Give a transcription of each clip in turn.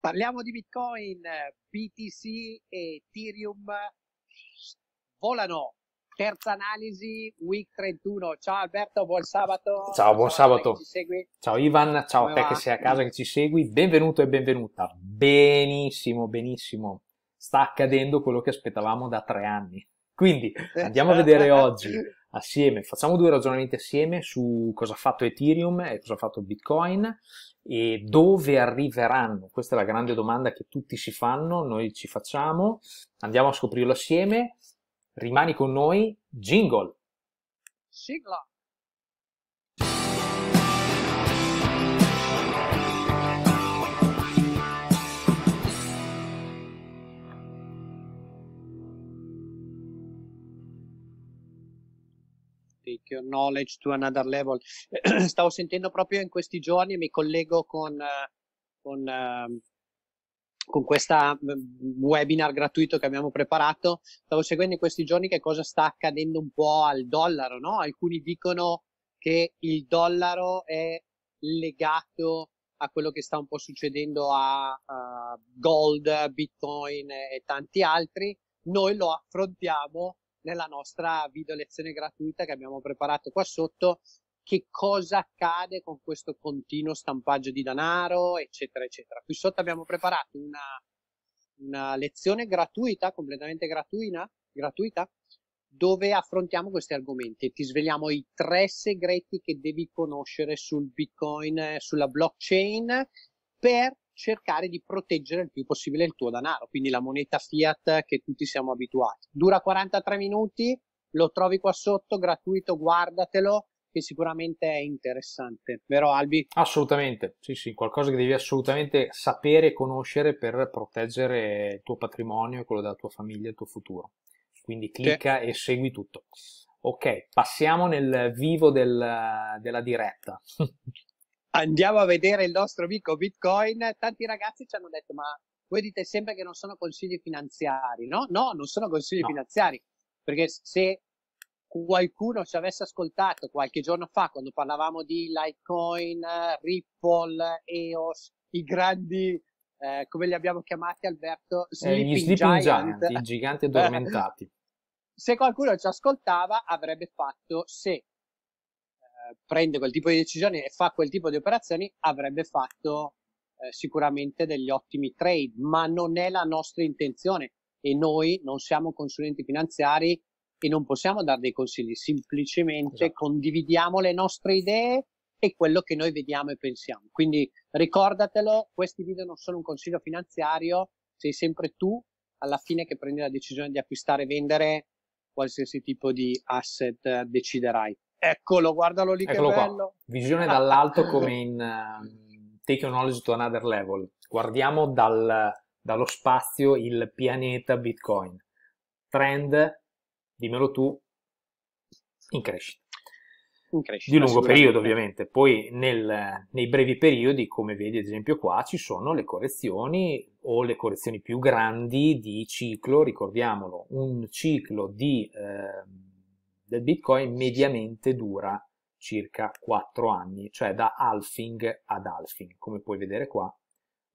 Parliamo di Bitcoin, BTC e Ethereum volano. Terza analisi, week 31. Ciao Alberto, buon sabato. Ciao, buon sabato. Ciao Ivan, ciao Come a te va? che sei a casa che ci segui. Benvenuto e benvenuta. Benissimo, benissimo. Sta accadendo quello che aspettavamo da tre anni. Quindi andiamo a vedere oggi assieme, facciamo due ragionamenti assieme su cosa ha fatto Ethereum e cosa ha fatto Bitcoin e dove arriveranno? Questa è la grande domanda che tutti si fanno, noi ci facciamo, andiamo a scoprirlo assieme. Rimani con noi, jingle. Sigla. take your knowledge to another level. Stavo sentendo proprio in questi giorni e mi collego con, eh, con, ehm, con questa mm, webinar gratuito che abbiamo preparato. Stavo seguendo in questi giorni che cosa sta accadendo un po' al dollaro, no? Alcuni dicono che il dollaro è legato a quello che sta un po' succedendo a, a gold, bitcoin e tanti altri. Noi lo affrontiamo nella nostra video lezione gratuita che abbiamo preparato qua sotto che cosa accade con questo continuo stampaggio di denaro, eccetera, eccetera. Qui sotto abbiamo preparato una, una lezione gratuita, completamente gratuita, gratuita, dove affrontiamo questi argomenti. Ti svegliamo i tre segreti che devi conoscere sul Bitcoin, eh, sulla blockchain, per cercare di proteggere il più possibile il tuo denaro, quindi la moneta fiat che tutti siamo abituati. Dura 43 minuti, lo trovi qua sotto, gratuito, guardatelo, che sicuramente è interessante, vero Albi? Assolutamente, sì sì, qualcosa che devi assolutamente sapere e conoscere per proteggere il tuo patrimonio e quello della tua famiglia e il tuo futuro. Quindi clicca sì. e segui tutto. Ok, passiamo nel vivo del, della diretta. andiamo a vedere il nostro amico Bitcoin. Tanti ragazzi ci hanno detto, ma voi dite sempre che non sono consigli finanziari, no? No, non sono consigli no. finanziari, perché se qualcuno ci avesse ascoltato qualche giorno fa quando parlavamo di Litecoin, Ripple, EOS, i grandi, eh, come li abbiamo chiamati Alberto? Sleeping eh, gli Sleeping Giant, i giganti addormentati. se qualcuno ci ascoltava avrebbe fatto, se prende quel tipo di decisioni e fa quel tipo di operazioni, avrebbe fatto eh, sicuramente degli ottimi trade, ma non è la nostra intenzione e noi non siamo consulenti finanziari e non possiamo dare dei consigli, semplicemente esatto. condividiamo le nostre idee e quello che noi vediamo e pensiamo. Quindi ricordatelo, questi video non sono un consiglio finanziario, sei sempre tu alla fine che prendi la decisione di acquistare e vendere qualsiasi tipo di asset eh, deciderai. Eccolo, guardalo lì Eccolo che bello. Qua. Visione dall'alto come in uh, ehm, Take Your Knowledge to Another Level. Guardiamo dal, dallo spazio il pianeta Bitcoin. Trend, dimmelo tu, in crescita. In crescita di lungo periodo ovviamente. Poi nel, nei brevi periodi, come vedi ad esempio qua, ci sono le correzioni o le correzioni più grandi di ciclo, ricordiamolo, un ciclo di... Eh, del Bitcoin mediamente dura circa 4 anni, cioè da halving ad halving. Come puoi vedere qua,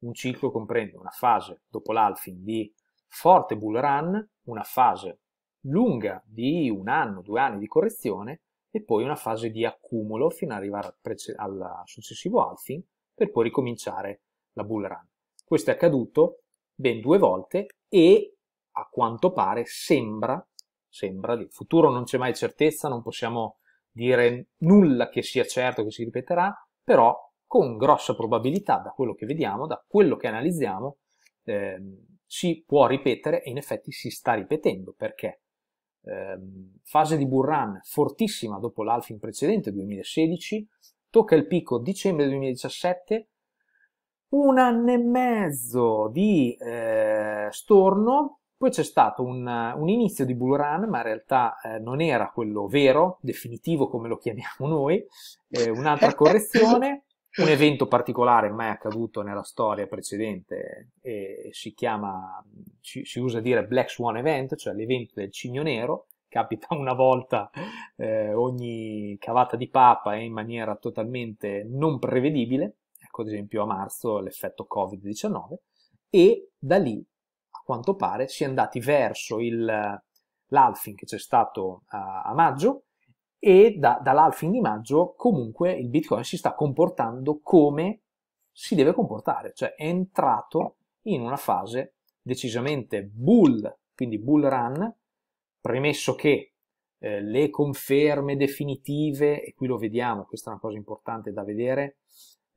un ciclo comprende una fase dopo l'halving di forte bull run, una fase lunga di un anno, due anni di correzione e poi una fase di accumulo fino ad arrivare al, prece- al successivo halving per poi ricominciare la bull run. Questo è accaduto ben due volte e a quanto pare sembra sembra. Il futuro non c'è mai certezza, non possiamo dire nulla che sia certo che si ripeterà, però con grossa probabilità, da quello che vediamo, da quello che analizziamo, eh, si può ripetere e in effetti si sta ripetendo perché eh, fase di bull run fortissima dopo l'alfin precedente 2016, tocca il picco dicembre 2017, un anno e mezzo di eh, storno poi c'è stato un, un inizio di Bull Run, ma in realtà eh, non era quello vero, definitivo come lo chiamiamo noi, eh, un'altra correzione, un evento particolare mai accaduto nella storia precedente eh, e si chiama, si, si usa dire Black Swan Event, cioè l'evento del cigno nero, capita una volta eh, ogni cavata di papa e in maniera totalmente non prevedibile, ecco ad esempio a marzo l'effetto Covid-19, e da lì quanto pare si è andati verso l'alfing che c'è stato a, a, maggio e da, dall'alfing di maggio comunque il bitcoin si sta comportando come si deve comportare, cioè è entrato in una fase decisamente bull, quindi bull run, premesso che eh, le conferme definitive, e qui lo vediamo, questa è una cosa importante da vedere,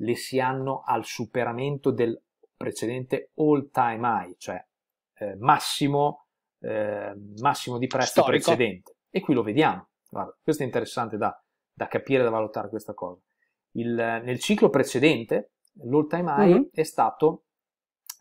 le si hanno al superamento del precedente all time high, cioè eh, massimo, eh, massimo, di prezzo Storico. precedente. E qui lo vediamo. Guarda, questo è interessante da, da, capire, da valutare questa cosa. Il, nel ciclo precedente l'all time high mm-hmm. è stato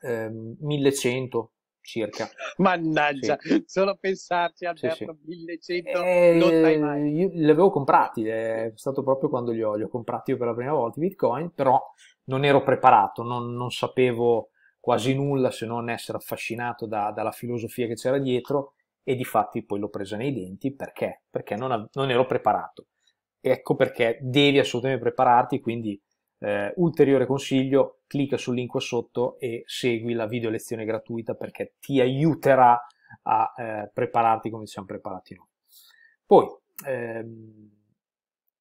eh, 1100 circa. Mannaggia, sì. solo pensarci al sì, sì. 1100 eh, non Io li avevo comprati, eh, è stato proprio quando li ho, li ho comprati io per la prima volta i bitcoin, però non ero preparato, non, non sapevo quasi nulla se non essere affascinato da, dalla filosofia che c'era dietro e di fatti poi l'ho presa nei denti perché? Perché non, non ero preparato. Ecco perché devi assolutamente prepararti, quindi eh, ulteriore consiglio, clicca sul link qua sotto e segui la video lezione gratuita perché ti aiuterà a eh, prepararti come ci siamo preparati noi. Poi, ehm,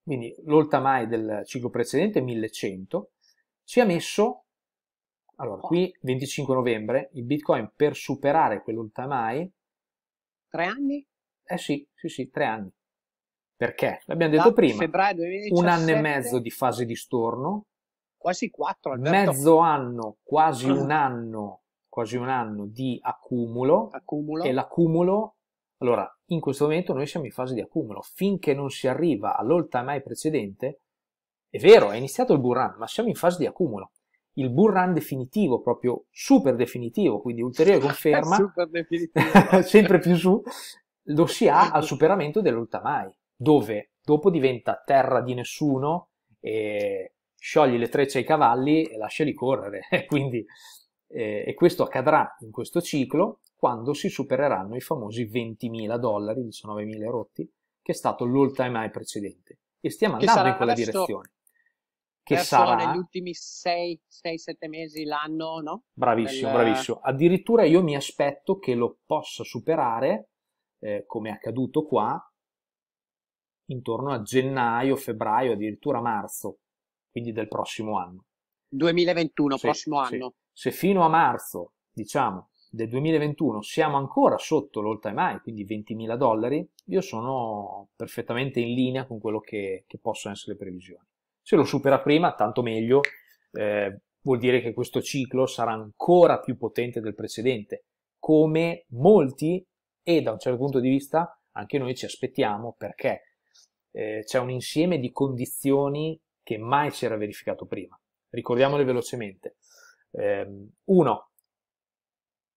quindi l'oltamai del ciclo precedente, 1100, ci ha messo allora, oh. qui 25 novembre, il Bitcoin per superare quell'all-time Tre anni? Eh sì, sì, sì, tre anni. Perché? L'abbiamo detto da prima, 2017, un anno e mezzo di fase di storno, quasi quattro, Alberto. mezzo anno, quasi mm. un anno, quasi un anno di accumulo, accumulo. e l'accumulo, allora, in questo momento noi siamo in fase di accumulo, finché non si arriva all'all time precedente, è vero, è iniziato il bull run, ma siamo in fase di accumulo il bull run definitivo, proprio super definitivo, quindi ulteriore conferma, sempre più su, lo si ha al superamento dell'Ultamai, dove dopo diventa terra di nessuno e sciogli le trecce ai cavalli e lasciali correre. quindi, eh, e questo accadrà in questo ciclo quando si supereranno i famosi 20.000 dollari, 19.000 rotti, che è stato l'all precedente. E stiamo andando in quella direzione che perso sarà negli ultimi 6-7 mesi l'anno, no? Bravissimo, Del... bravissimo. Addirittura io mi aspetto che lo possa superare, eh, come è accaduto qua, intorno a gennaio, febbraio, addirittura marzo, quindi del prossimo anno. 2021, se, prossimo anno. Se, se fino a marzo, diciamo, del 2021 siamo ancora sotto l'all time high, quindi 20.000 dollari, io sono perfettamente in linea con quello che, che possono essere le previsioni. Se lo supera prima, tanto meglio, eh, vuol dire che questo ciclo sarà ancora più potente del precedente, come molti e da un certo punto di vista anche noi ci aspettiamo perché eh, c'è un insieme di condizioni che mai si era verificato prima. Ricordiamole velocemente. Eh, uno,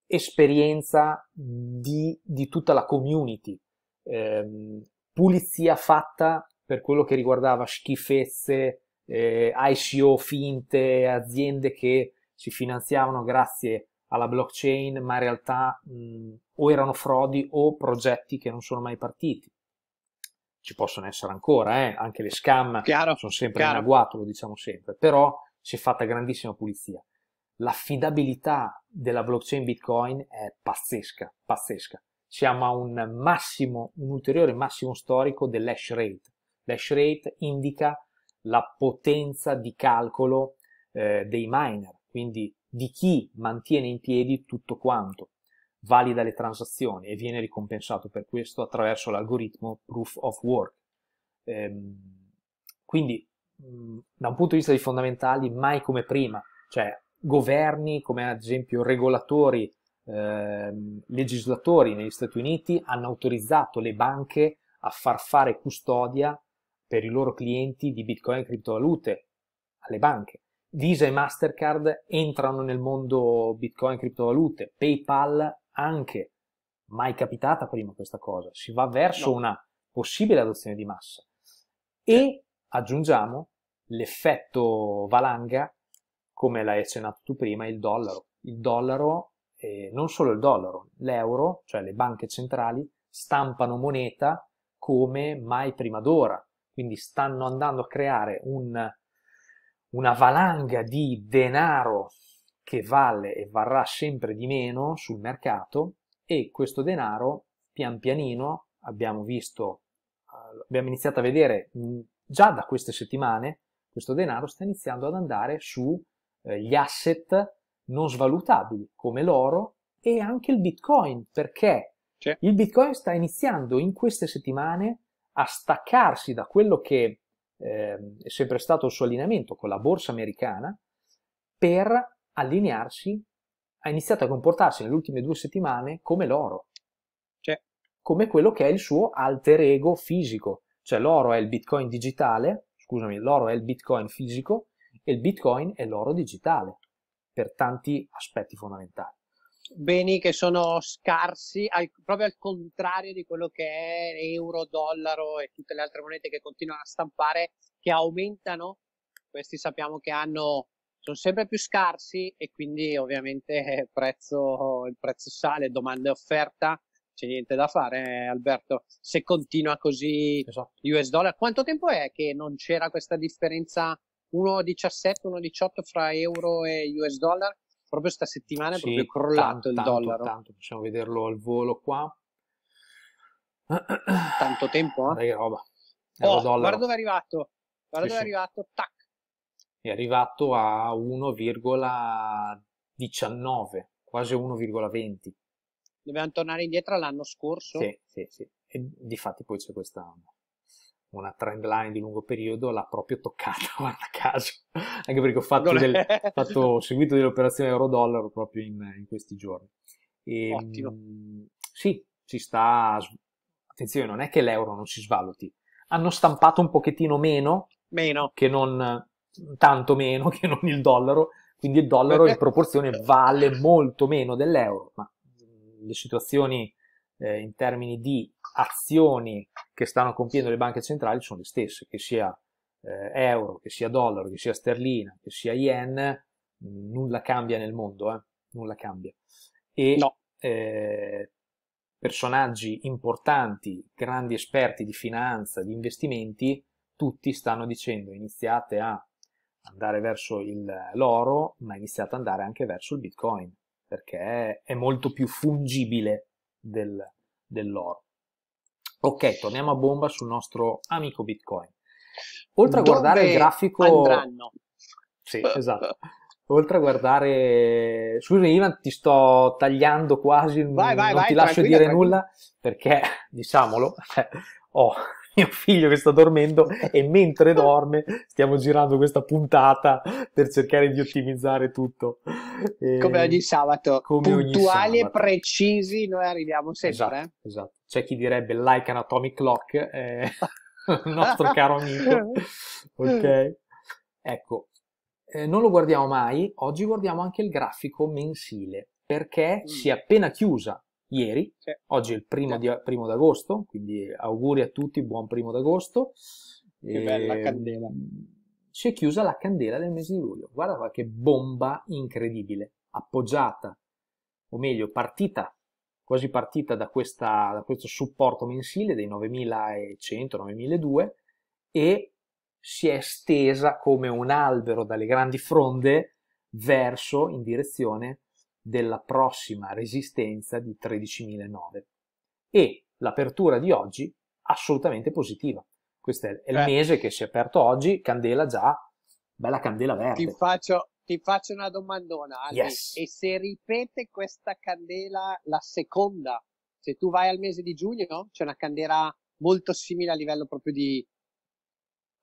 esperienza di, di, tutta la community, eh, pulizia fatta per quello che riguardava schifezze, eh, ICO finte, aziende che si finanziavano grazie alla blockchain, ma in realtà mh, o erano frodi o progetti che non sono mai partiti. Ci possono essere ancora, eh? anche le scam chiaro, sono sempre chiaro. in agguato, lo diciamo sempre, però si è fatta grandissima pulizia. L'affidabilità della blockchain Bitcoin è pazzesca, pazzesca. Siamo a un massimo, un ulteriore massimo storico dell'hash rate, L'hash rate indica la potenza di calcolo eh, dei miner, quindi di chi mantiene in piedi tutto quanto, valida le transazioni e viene ricompensato per questo attraverso l'algoritmo proof of work. Ehm, quindi, mh, mm, da un punto di vista dei fondamentali, mai come prima, cioè governi come ad esempio regolatori, eh, legislatori negli Stati Uniti hanno autorizzato le banche a far fare custodia per i loro clienti di Bitcoin e criptovalute, alle banche. Visa e Mastercard entrano nel mondo Bitcoin e criptovalute, PayPal anche. Mai capitata prima questa cosa. Si va verso no. una possibile adozione di massa. E aggiungiamo l'effetto valanga, come l'hai accennato tu prima, il dollaro. Il dollaro, eh, non solo il dollaro, l'euro, cioè le banche centrali, stampano moneta come mai prima d'ora quindi stanno andando a creare un, una valanga di denaro che vale e varrà sempre di meno sul mercato e questo denaro pian pianino abbiamo visto, eh, abbiamo iniziato a vedere mm, già da queste settimane, questo denaro sta iniziando ad andare su eh, gli asset non svalutabili come l'oro e anche il bitcoin perché C'è. il bitcoin sta iniziando in queste settimane a staccarsi da quello che eh, è sempre stato il suo allineamento con la borsa americana per allinearsi, ha iniziato a comportarsi nelle ultime due settimane come l'oro, cioè. come quello che è il suo alter ego fisico, cioè l'oro è il bitcoin digitale, scusami, l'oro è il bitcoin fisico e il bitcoin è l'oro digitale per tanti aspetti fondamentali beni che sono scarsi, al, proprio al contrario di quello che è euro, dollaro e tutte le altre monete che continuano a stampare, che aumentano. Questi sappiamo che hanno, sono sempre più scarsi e quindi ovviamente il prezzo, il prezzo sale, domanda e offerta. C'è niente da fare, eh, Alberto. Se continua così, esatto. US dollar. Quanto tempo è che non c'era questa differenza 1,17, 1,18 fra euro e US dollar? proprio questa settimana è proprio crollato tanto, il dollaro. Tanto, possiamo vederlo al volo qua. Tanto tempo, eh? Dai, roba. Oh, guarda dove è arrivato. Guarda sì, dove è arrivato, tac. È arrivato a 1,19, quasi 1,20. Dobbiamo tornare indietro all'anno scorso? Sì, sì, sì. E difatti poi c'è questa una trend line di lungo periodo l'ha proprio toccata, guarda caso, anche perché ho fatto, del, fatto seguito dell'operazione operazioni euro-dollaro proprio in, in questi giorni. E, Ottimo. Ehm, sì, ci sta, attenzione, non è che l'euro non si svaluti, hanno stampato un pochettino meno, meno. che non, tanto meno che non il dollaro, quindi il dollaro in proporzione vale molto meno dell'euro, ma le situazioni eh, in termini di azioni che stanno compiendo le banche centrali sono le stesse, che sia eh, euro, che sia dollaro, che sia sterlina, che sia yen, mm, nulla cambia nel mondo, eh? nulla cambia. E no. eh, personaggi importanti, grandi esperti di finanza, di investimenti, tutti stanno dicendo iniziate a andare verso il, l'oro, ma iniziate ad andare anche verso il bitcoin, perché è molto più fungibile del, dell'oro. Ok, torniamo a bomba sul nostro amico Bitcoin. Oltre a Dove guardare il grafico... Andranno. Sì, esatto. Oltre a guardare... Scusami Ivan, ti sto tagliando quasi, vai, vai, non vai, ti lascio dire tranquilla. nulla perché, diciamolo, cioè, ho mio figlio che sta dormendo e mentre dorme stiamo girando questa puntata per cercare di ottimizzare tutto. E... Come ogni sabato, come puntuali ogni sabato. e precisi noi arriviamo sempre. Esatto, eh? esatto. C'è chi direbbe like an atomic clock, eh, il nostro caro amico. ok. Ecco, eh, non lo guardiamo mai, oggi guardiamo anche il grafico mensile, perché mm. si è appena chiusa ieri, sì. oggi è il primo, di, primo d'agosto, quindi auguri a tutti, buon primo d'agosto. Che e... bella ehm, candela. Si è chiusa la candela del mese di luglio, guarda che bomba incredibile, appoggiata, o meglio partita, quasi partita da, questa, da questo supporto mensile dei 9100-9200 e si è stesa come un albero dalle grandi fronde verso in direzione della prossima resistenza di 13.009 e l'apertura di oggi assolutamente positiva. Questo è il eh. mese che si è aperto oggi, candela già, bella candela verde. Ti faccio, ti faccio una domandona, Ale. Yes. E se ripete questa candela la seconda, se tu vai al mese di giugno, c'è una candela molto simile a livello proprio di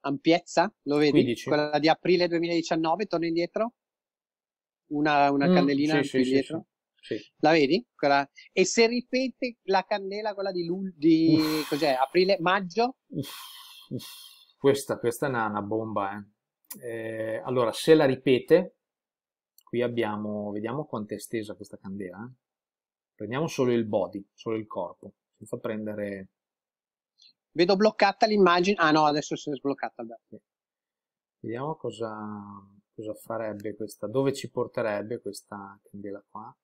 ampiezza, lo vedi? 15. Quella di aprile 2019, torna indietro? una, una mm, cannellina sì, qui sì, dietro. Sì, la vedi? Quella... E se ripete la candela, quella di, lul... di... cos'è? aprile, maggio? Questa, questa è una, una bomba. Eh. Eh, allora, se la ripete, qui abbiamo, vediamo quanto è estesa questa candela. Eh. Prendiamo solo il body, solo il corpo, senza prendere... Vedo bloccata l'immagine. Ah no, adesso si è sbloccata. Vediamo cosa cosa farebbe questa, dove ci porterebbe questa candela qua.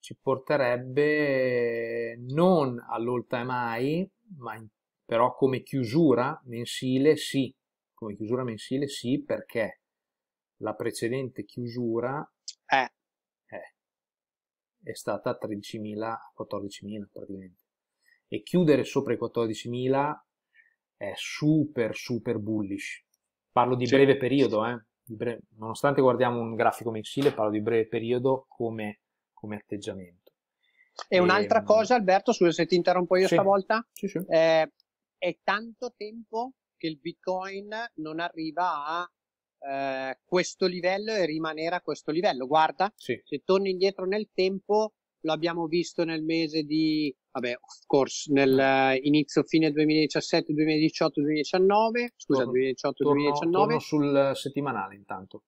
Ci porterebbe non all'all time high, ma in, però come chiusura mensile sì, come chiusura mensile sì perché la precedente chiusura eh. è, è stata 13.000 14.000 praticamente e chiudere sopra i 14.000 è super super bullish. Parlo di sì. breve periodo, eh? di breve... nonostante guardiamo un grafico mensile, parlo di breve periodo come, come atteggiamento. E, e un'altra ehm... cosa Alberto, scusa se ti interrompo io sì. stavolta, sì, sì. Eh, è tanto tempo che il Bitcoin non arriva a eh, questo livello e rimanere a questo livello. Guarda, sì. se torni indietro nel tempo, lo abbiamo visto nel mese di vabbè, of course, nel inizio fine 2017, 2018, 2019, scusa, 2018, torno, 2019. Torno sul eh, settimanale intanto.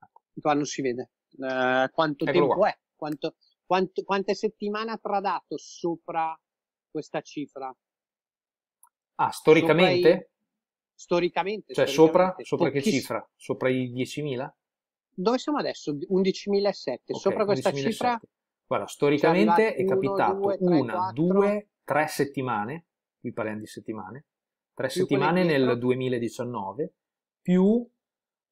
Ecco, qua non si vede. Uh, quanto Eccolo tempo qua. è? Quanto, quanto, quante settimane ha tradato sopra questa cifra? Ah, storicamente? Sopra i... Storicamente. Cioè storicamente, sopra? Sopra che cifra? Sopra i 10.000? Dove siamo adesso? 11.700. Okay, sopra questa 11.007. cifra Guarda, storicamente è capitato uno, due, una, quattro. due, tre settimane, qui parliamo di settimane, tre settimane nel 2019, più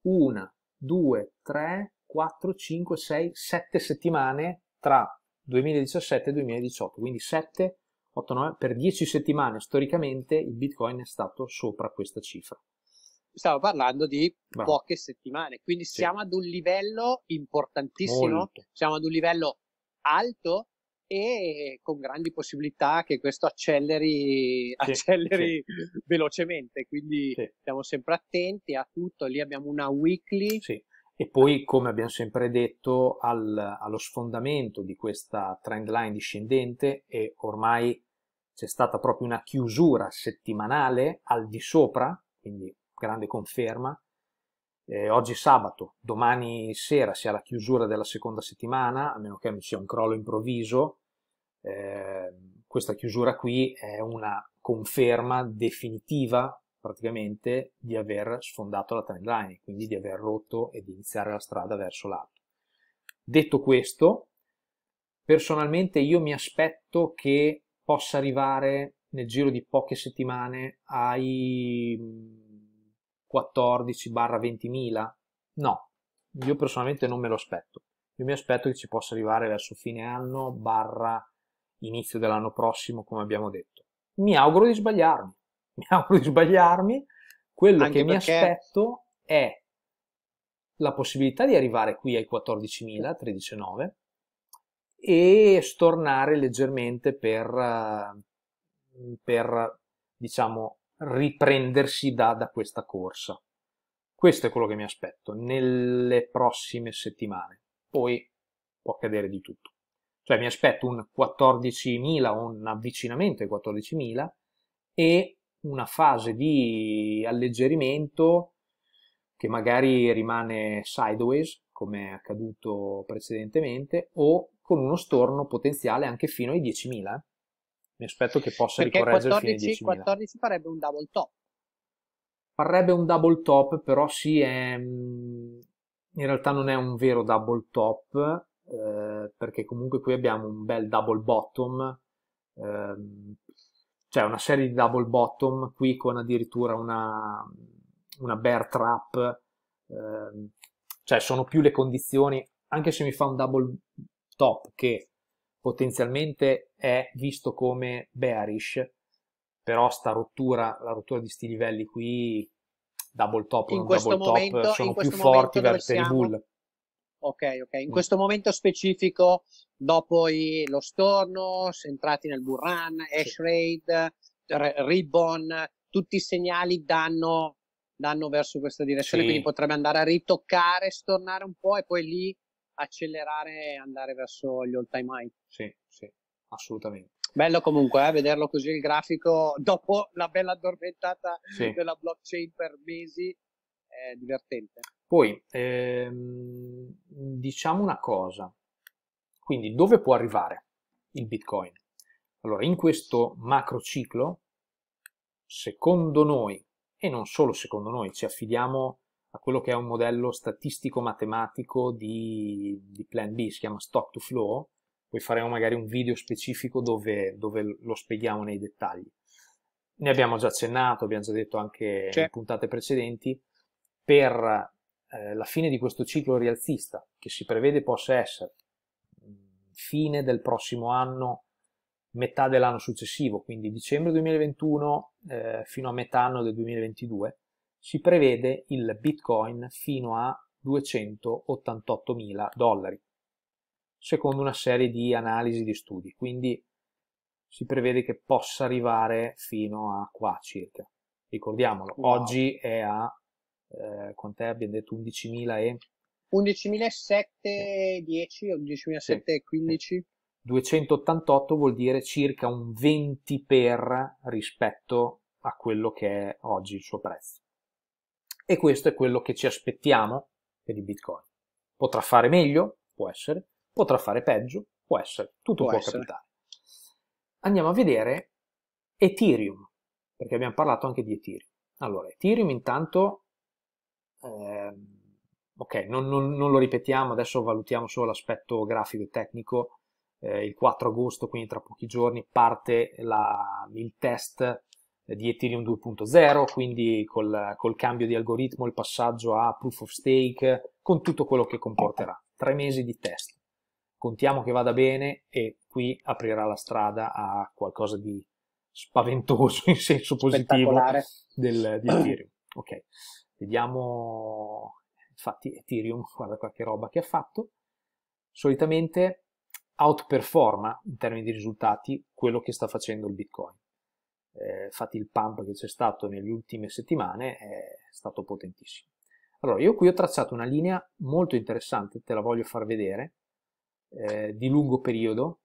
una, due, tre, quattro, cinque, sei, sette settimane tra 2017 e 2018, quindi sette, otto, nove, per dieci settimane storicamente il Bitcoin è stato sopra questa cifra. Stavo parlando di Bravo. poche settimane, quindi sì. siamo ad un livello importantissimo, Molto. siamo ad un livello alto e con grandi possibilità che questo acceleri, acceleri sì, sì. velocemente, quindi sì. stiamo sempre attenti a tutto, lì abbiamo una weekly. E poi, come abbiamo sempre detto, al, allo sfondamento di questa trend line discendente e ormai c'è stata proprio una chiusura settimanale al di sopra, quindi grande conferma, eh, oggi sabato, domani sera si ha la chiusura della seconda settimana, a meno che non sia un crollo improvviso, eh, questa chiusura qui è una conferma definitiva praticamente di aver sfondato la trendline, quindi di aver rotto e di iniziare la strada verso l'alto. Detto questo, personalmente io mi aspetto che possa arrivare nel giro di poche settimane ai 14-20.000? No, io personalmente non me lo aspetto. Io mi aspetto che ci possa arrivare verso fine anno barra inizio dell'anno prossimo, come abbiamo detto. Mi auguro di sbagliarmi. Mi auguro di sbagliarmi. Quello Anche che mi aspetto è la possibilità di arrivare qui ai 14.000, 13.9 e stornare leggermente per, eh, per diciamo riprendersi da, da questa corsa. Questo è quello che mi aspetto nelle prossime settimane. Poi può accadere di tutto. Cioè mi aspetto un 14.000, un avvicinamento ai 14.000 e una fase di alleggerimento che magari rimane sideways, come è accaduto precedentemente, o con uno storno potenziale anche fino ai 10.000. Mi aspetto che possa Perché ricorreggere 14, fino 14 farebbe un double top. Farebbe un double top, però sì, è... Mm, in realtà non è un vero double top, eh, perché comunque qui abbiamo un bel double bottom, ehm, cioè una serie di double bottom, qui con addirittura una, una bear trap, ehm, cioè sono più le condizioni, anche se mi fa un double top che potenzialmente è visto come bearish, però sta rottura, la rottura di sti livelli qui, double top, in non double momento, top, sono più forti verso i bull. Ok, ok. In mm. questo momento specifico, dopo i, lo storno, entrati nel bull run, hash sì. rate, ribbon, tutti i segnali danno, danno verso questa direzione, sì. quindi potrebbe andare a ritoccare, stornare un po' e poi lì accelerare e andare verso gli all time high. Sì, sì assolutamente. Bello comunque eh, vederlo così il grafico dopo la bella addormentata sì. della blockchain per mesi, è divertente. Poi ehm, diciamo una cosa, quindi dove può arrivare il Bitcoin? Allora, in questo macro ciclo, secondo noi, e non solo secondo noi, ci affidiamo a quello che è un modello statistico-matematico di, di Plan B, si chiama Stock to Flow, poi faremo magari un video specifico dove, dove lo spieghiamo nei dettagli. Ne abbiamo già accennato, abbiamo già detto anche C'è. in puntate precedenti, per eh, la fine di questo ciclo rialzista, che si prevede possa essere fine del prossimo anno, metà dell'anno successivo, quindi dicembre 2021 eh, fino a metà anno del 2022, si prevede il Bitcoin fino a 288 mila dollari secondo una serie di analisi di studi, quindi si prevede che possa arrivare fino a qua circa. Ricordiamolo, wow. oggi è a, eh, quant'è abbiamo detto, 11.000 e... 11.710 o 11.715. Sì. 288 vuol dire circa un 20 per rispetto a quello che è oggi il suo prezzo. E questo è quello che ci aspettiamo per il Bitcoin. Potrà fare meglio, può essere, potrà fare peggio, può essere, tutto può, può essere. capitare. Andiamo a vedere Ethereum, perché abbiamo parlato anche di Ethereum. Allora, Ethereum intanto, eh, ok, non, non, non, lo ripetiamo, adesso valutiamo solo l'aspetto grafico e tecnico. Eh, il 4 agosto, quindi tra pochi giorni, parte la, il test di Ethereum 2.0, quindi col, col, cambio di algoritmo, il passaggio a proof of stake, con tutto quello che comporterà. Tre mesi di test contiamo che vada bene e qui aprirà la strada a qualcosa di spaventoso in senso positivo del, di Ethereum. Ok, vediamo infatti Ethereum, guarda qualche roba che ha fatto, solitamente outperforma in termini di risultati quello che sta facendo il Bitcoin. Eh, infatti il pump che c'è stato nelle ultime settimane è stato potentissimo. Allora, io qui ho tracciato una linea molto interessante, te la voglio far vedere, eh, di lungo periodo,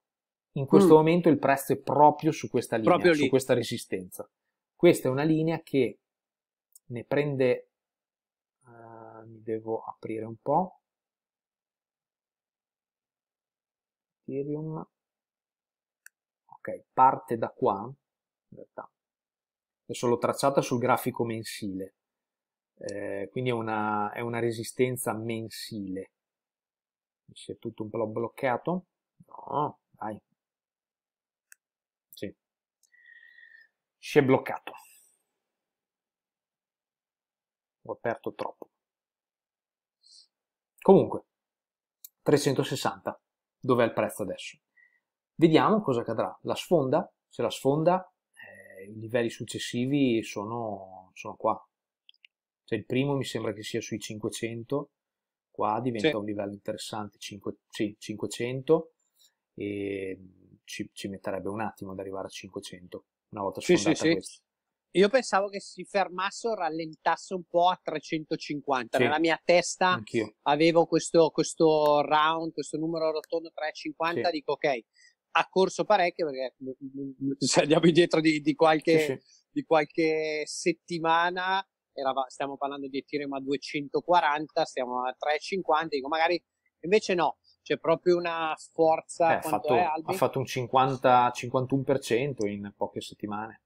in questo mm. momento il prezzo è proprio su questa linea, proprio su questa resistenza. Questa è una linea che ne prende, uh, mi devo aprire un po', Ethereum, ok, parte da qua, in realtà, adesso l'ho tracciata sul grafico mensile, eh, quindi è una, è una resistenza mensile mi si è tutto un po' bloccato? No, dai. Sì. Si è bloccato. Ho aperto troppo. Comunque, 360. Dov'è il prezzo adesso? Vediamo cosa accadrà. La sfonda? Se la sfonda, eh, i livelli successivi sono, sono qua. Cioè il primo mi sembra che sia sui 500 qua diventa sì. un livello interessante, 5, sì, 500 e ehm, ci, ci, metterebbe un attimo ad arrivare a 500 una volta sì, sì, sì. Io pensavo che si fermasse o rallentasse un po' a 350. Sì. Nella mia testa Anch'io. avevo questo, questo, round, questo numero rotondo 350. Sì. Dico ok, ha corso parecchio perché mm, mm, mm, se andiamo indietro di, di, qualche, di qualche settimana erava, stiamo parlando di Ethereum a 240, stiamo a 3,50, dico magari invece no, c'è proprio una forza. Eh, fatto, ha fatto un 50, 51% in poche settimane.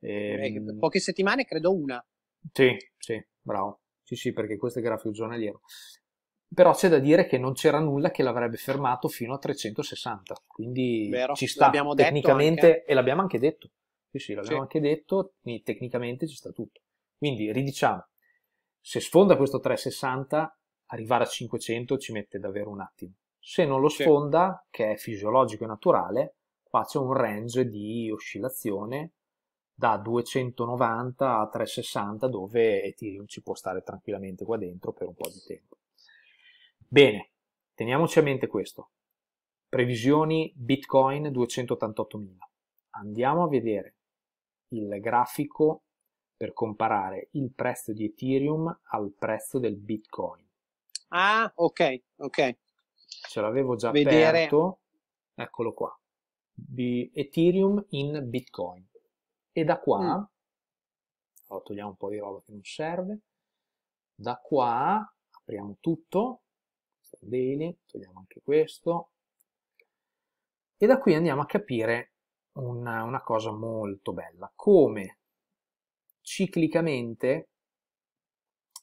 E, eh, poche settimane credo una. Sì, sì, bravo. Sì, sì, perché questo è il grafico giornaliero. Però c'è da dire che non c'era nulla che l'avrebbe fermato fino a 360, quindi Vero, ci sta tecnicamente, e l'abbiamo anche detto. Sì, sì, l'abbiamo sì. anche detto, tecnicamente ci sta tutto. Quindi ridiciamo, se sfonda questo 360, arrivare a 500 ci mette davvero un attimo. Se non lo sfonda, che è fisiologico e naturale, qua c'è un range di oscillazione da 290 a 360 dove Ethereum ci può stare tranquillamente qua dentro per un po' di tempo. Bene, teniamoci a mente questo. Previsioni Bitcoin 288.000. Andiamo a vedere il grafico per comparare il prezzo di Ethereum al prezzo del Bitcoin. Ah, ok, ok. Ce l'avevo già Vedere... aperto, eccolo qua, di Ethereum in Bitcoin. E da qua, mm. allora togliamo un po' di roba che non serve, da qua apriamo tutto, daily, togliamo anche questo, e da qui andiamo a capire una, una cosa molto bella, come ciclicamente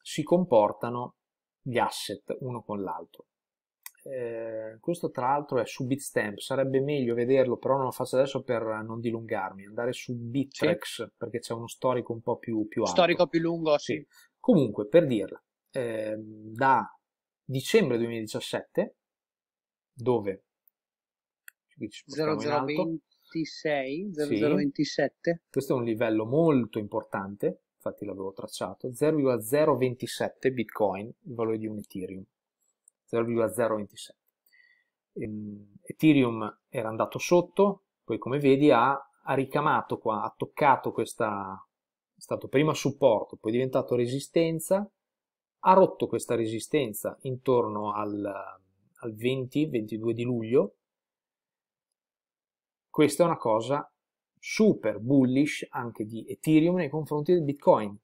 si comportano gli asset uno con l'altro. Eh, questo tra l'altro è su Bitstamp, sarebbe meglio vederlo, però non lo faccio adesso per non dilungarmi, andare su Bitrex sì. perché c'è uno storico un po' più, più alto. Storico più lungo, sì. Comunque, per dirla, eh, da dicembre 2017, dove 0020 0,26, 0,027. Sì. Questo è un livello molto importante, infatti l'avevo tracciato, 0,027 Bitcoin, il valore di un Ethereum, 0,027. Ehm, Ethereum era andato sotto, poi come vedi ha, ha ricamato qua, ha toccato questa, è stato prima supporto, poi è diventato resistenza, ha rotto questa resistenza intorno al, al 20-22 di luglio, questa è una cosa super bullish anche di Ethereum nei confronti del Bitcoin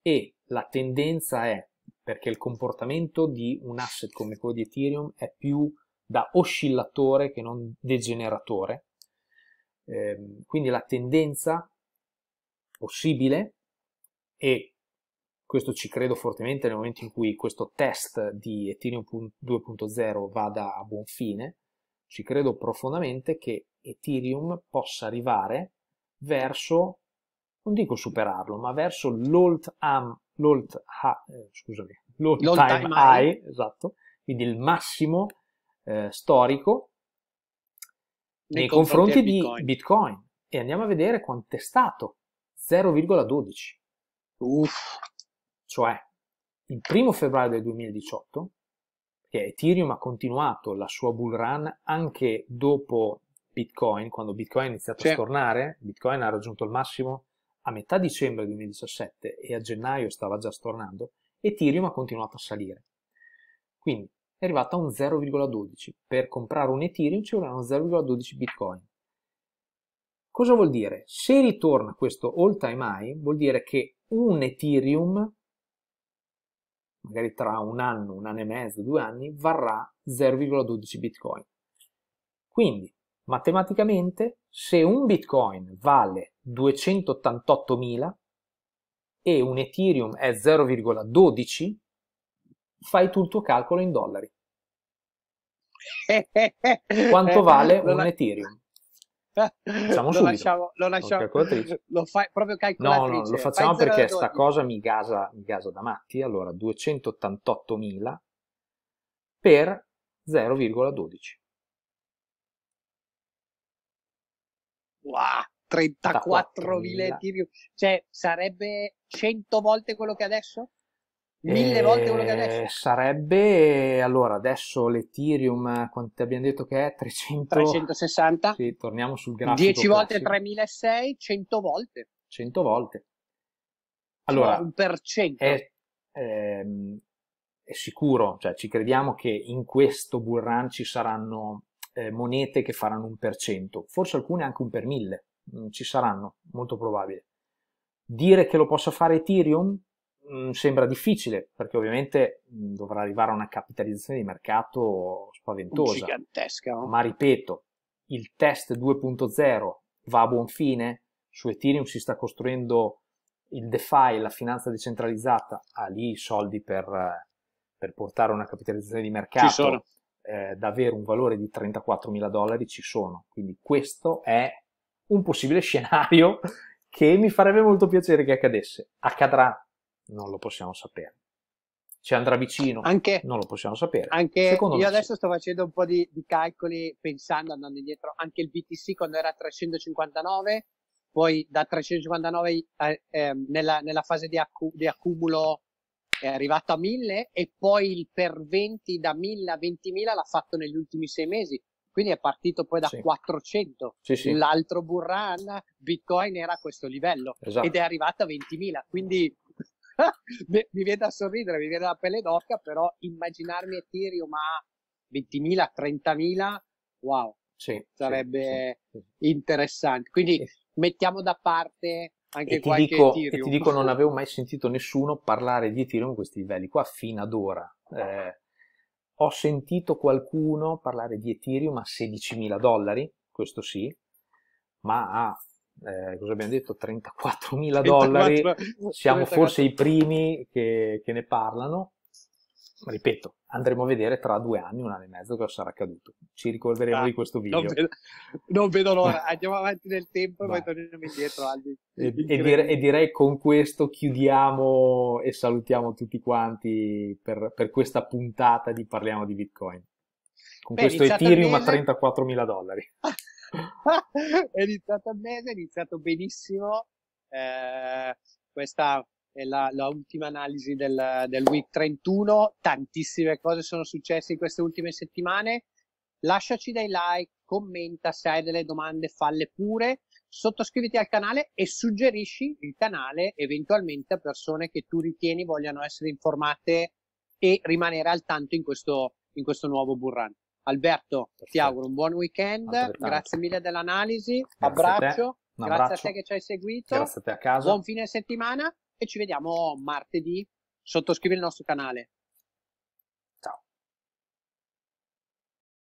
e la tendenza è perché il comportamento di un asset come quello di Ethereum è più da oscillatore che non degeneratore. Eh, quindi la tendenza possibile, e questo ci credo fortemente nel momento in cui questo test di Ethereum 2.0 vada a buon fine, ci credo profondamente che Ethereum possa arrivare verso, non dico superarlo, ma verso l'old am, l'alt ha, eh, scusami, l'alt, l'alt time, time high, high, esatto, quindi il massimo eh, storico nei, nei confronti, confronti di Bitcoin. E andiamo a vedere quanto è stato, 0,12. Uff. Cioè, il primo febbraio del 2018, che Ethereum ha continuato la sua bull run anche dopo Bitcoin, quando Bitcoin ha iniziato sì. a stornare, Bitcoin ha raggiunto il massimo a metà dicembre 2017 e a gennaio stava già stornando, Ethereum ha continuato a salire. Quindi è arrivato a un 0,12. Per comprare un Ethereum ci volevano 0,12 Bitcoin. Cosa vuol dire? Se ritorna questo all time high, vuol dire che un Ethereum, magari tra un anno, un anno e mezzo, due anni, varrà 0,12 Bitcoin. Quindi, matematicamente se un bitcoin vale 288.000 e un ethereum è 0,12 fai tu il tuo calcolo in dollari quanto vale un la... ethereum Facciamo lo lasciamo, lo, lasciamo, lo fai proprio calcolatrice no, no lo facciamo perché sta cosa mi gasa, mi gasa da matti allora 288.000 per 0,12 wow, 34.000 tiri, cioè sarebbe 100 volte quello che adesso? Mille eh, volte quello che adesso? Sarebbe, allora, adesso l'Ethereum, quanto abbiamo detto che è? 300... 360? Sì, torniamo sul grafico. 10 volte 3.600, 100 volte. 100 volte. Cioè, allora, cioè, un per cento. È, è, ehm, è, sicuro, cioè ci crediamo che in questo bull run ci saranno eh, monete che faranno un per cento, forse alcune anche un per mille, mh, mm, ci saranno, molto probabile. Dire che lo possa fare Ethereum mh, mm, sembra difficile, perché ovviamente mh, mm, dovrà arrivare a una capitalizzazione di mercato spaventosa. Gigantesca. Oh. Ma ripeto, il test 2.0 va a buon fine, su Ethereum si sta costruendo il DeFi, la finanza decentralizzata, ha ah, lì i soldi per, per portare una capitalizzazione di mercato eh, da avere un valore di 34 mila dollari ci sono. Quindi questo è un possibile scenario che mi farebbe molto piacere che accadesse. Accadrà? Non lo possiamo sapere. Ci andrà vicino? Anche, non lo possiamo sapere. Anche Secondo io adesso sì. sto facendo un po' di, di calcoli pensando, andando indietro, anche il BTC quando era 359 poi da 359 eh, ehm, nella, nella, fase di, accu- di accumulo è arrivato a 1000 e poi il per 20 da 1000 a 20.000 l'ha fatto negli ultimi sei mesi. Quindi è partito poi da sì. 400. Sì, sì. L'altro Burran, Bitcoin era a questo livello esatto. ed è arrivato a 20.000. Quindi mi viene da sorridere, mi viene la pelle d'occa, però immaginarmi Ethereum a 20.000, 30.000, wow, sarebbe interessante. Quindi mettiamo da parte anche e, ti dico, e ti dico, non avevo mai sentito nessuno parlare di Ethereum a questi livelli qua fino ad ora. Eh, ho sentito qualcuno parlare di Ethereum a 16.000 dollari, questo sì, ma a eh, cosa abbiamo detto, 34.000 dollari, siamo 34. forse i primi che, che, ne parlano, ripeto, andremo a vedere tra due anni, un anno e mezzo, cosa sarà accaduto. Ci ricorderemo ah, di questo video. Non vedo, non vedo l'ora, andiamo avanti nel tempo e poi torniamo indietro. Aldi. E, e, dire, e, direi con questo chiudiamo e salutiamo tutti quanti per, per questa puntata di Parliamo di Bitcoin. Con Beh, questo Ethereum a 34 mila dollari. è iniziato il mese, è iniziato benissimo. Eh, questa è la, la ultima analisi del, del week 31, tantissime cose sono successe in queste ultime settimane, lasciaci dei like, commenta, se hai delle domande falle pure, sottoscriviti al canale e suggerisci il canale eventualmente a persone che tu ritieni vogliano essere informate e rimanere al tanto in questo, in questo nuovo burrano. Alberto, Perfetto. ti auguro un buon weekend, grazie mille dell'analisi, grazie abbraccio, a grazie abbraccio. a te che ci hai seguito, grazie a a te casa. buon fine settimana e ci vediamo martedì. Sottoscrivi il nostro canale.